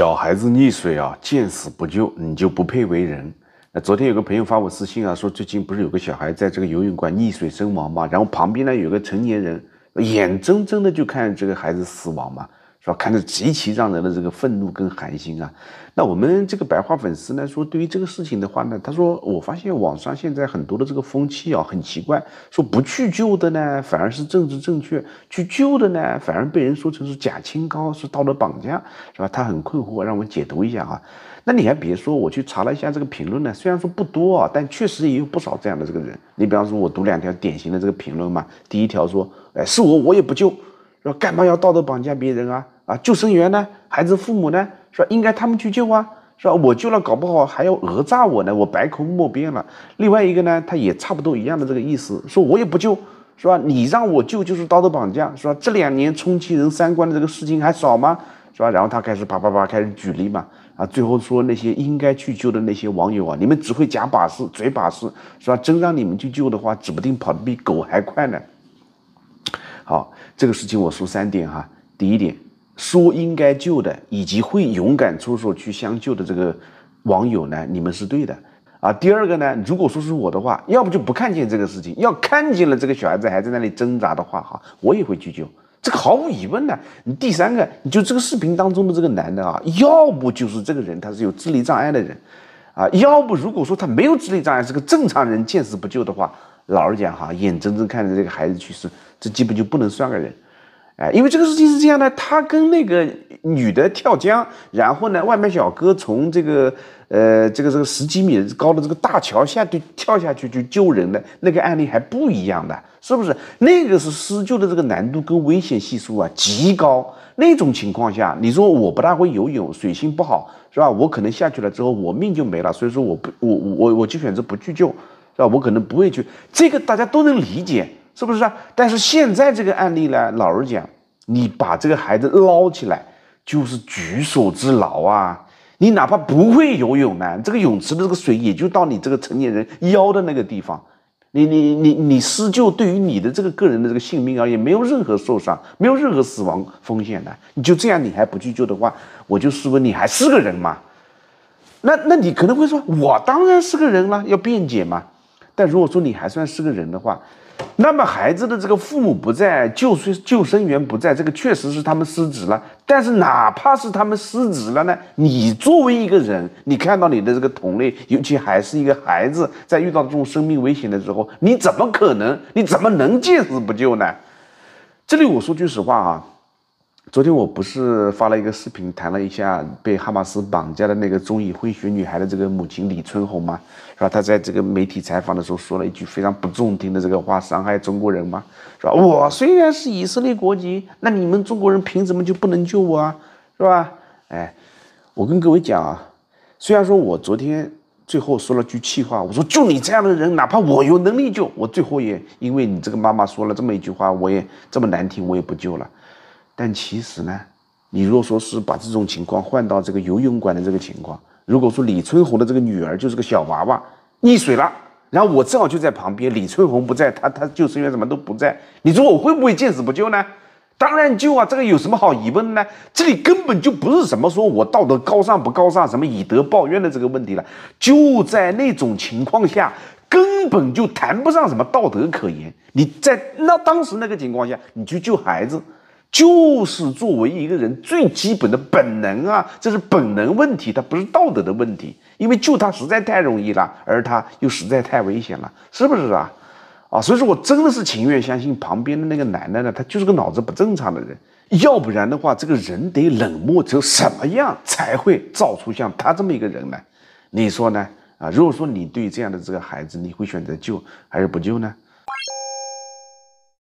小孩子溺水啊，见死不救，你就不配为人。那昨天有个朋友发我私信啊，说最近不是有个小孩在这个游泳馆溺水身亡嘛，然后旁边呢有个成年人，眼睁睁的就看这个孩子死亡嘛。是吧？看着极其让人的这个愤怒跟寒心啊！那我们这个白话粉丝呢说，对于这个事情的话呢，他说，我发现网上现在很多的这个风气啊，很奇怪，说不去救的呢，反而是政治正确；去救的呢，反而被人说成是假清高，是道德绑架，是吧？他很困惑，让我解读一下啊。那你还别说，我去查了一下这个评论呢，虽然说不多啊，但确实也有不少这样的这个人。你比方说，我读两条典型的这个评论嘛。第一条说，哎，是我，我也不救。说干嘛要道德绑架别人啊？啊，救生员呢？孩子父母呢？说应该他们去救啊？是吧？我救了，搞不好还要讹诈我呢，我百口莫辩了。另外一个呢，他也差不多一样的这个意思，说我也不救，是吧？你让我救就是道德绑架，是吧？这两年冲击人三观的这个事情还少吗？是吧？然后他开始啪啪啪开始举例嘛，啊，最后说那些应该去救的那些网友啊，你们只会假把式、嘴把式，是吧？真让你们去救的话，指不定跑得比狗还快呢。好，这个事情我说三点哈。第一点，说应该救的以及会勇敢出手去相救的这个网友呢，你们是对的啊。第二个呢，如果说是我的话，要不就不看见这个事情，要看见了这个小孩子还在那里挣扎的话，哈，我也会去救，这个毫无疑问的。你第三个，你就这个视频当中的这个男的啊，要不就是这个人他是有智力障碍的人，啊，要不如果说他没有智力障碍是个正常人，见死不救的话。老实讲哈，眼睁睁看着这个孩子去世，这基本就不能算个人，哎，因为这个事情是这样的，他跟那个女的跳江，然后呢，外卖小哥从这个呃这个这个十几米高的这个大桥下就跳下去去救人的那个案例还不一样的，是不是？那个是施救的这个难度跟危险系数啊极高，那种情况下，你说我不大会游泳，水性不好，是吧？我可能下去了之后我命就没了，所以说我不我我我就选择不去救。那我可能不会去，这个大家都能理解，是不是啊？但是现在这个案例呢，老实讲，你把这个孩子捞起来就是举手之劳啊！你哪怕不会游泳呢，这个泳池的这个水也就到你这个成年人腰的那个地方，你你你你施救，对于你的这个个人的这个性命而言，没有任何受伤，没有任何死亡风险的。你就这样你还不去救的话，我就试问你还是个人吗？那那你可能会说我当然是个人了，要辩解吗？但如果说你还算是个人的话，那么孩子的这个父母不在，救生救生员不在，这个确实是他们失职了。但是哪怕是他们失职了呢，你作为一个人，你看到你的这个同类，尤其还是一个孩子，在遇到这种生命危险的时候，你怎么可能？你怎么能见死不救呢？这里我说句实话啊。昨天我不是发了一个视频，谈了一下被哈马斯绑架的那个中以混血女孩的这个母亲李春红吗？是吧？她在这个媒体采访的时候说了一句非常不中听的这个话，伤害中国人吗？是吧？我虽然是以色列国籍，那你们中国人凭什么就不能救我啊？是吧？哎，我跟各位讲啊，虽然说我昨天最后说了句气话，我说就你这样的人，哪怕我有能力救，我最后也因为你这个妈妈说了这么一句话，我也这么难听，我也不救了。但其实呢，你若说是把这种情况换到这个游泳馆的这个情况，如果说李春红的这个女儿就是个小娃娃溺水了，然后我正好就在旁边，李春红不在，他他救生员什么都不在，你说我会不会见死不救呢？当然救啊，这个有什么好疑问呢？这里根本就不是什么说我道德高尚不高尚，什么以德报怨的这个问题了，就在那种情况下，根本就谈不上什么道德可言。你在那当时那个情况下，你去救孩子。就是作为一个人最基本的本能啊，这是本能问题，它不是道德的问题，因为救他实在太容易了，而他又实在太危险了，是不是啊？啊，所以说我真的是情愿相信旁边的那个男的呢，他就是个脑子不正常的人，要不然的话，这个人得冷漠成什么样才会造出像他这么一个人呢？你说呢？啊，如果说你对这样的这个孩子，你会选择救还是不救呢？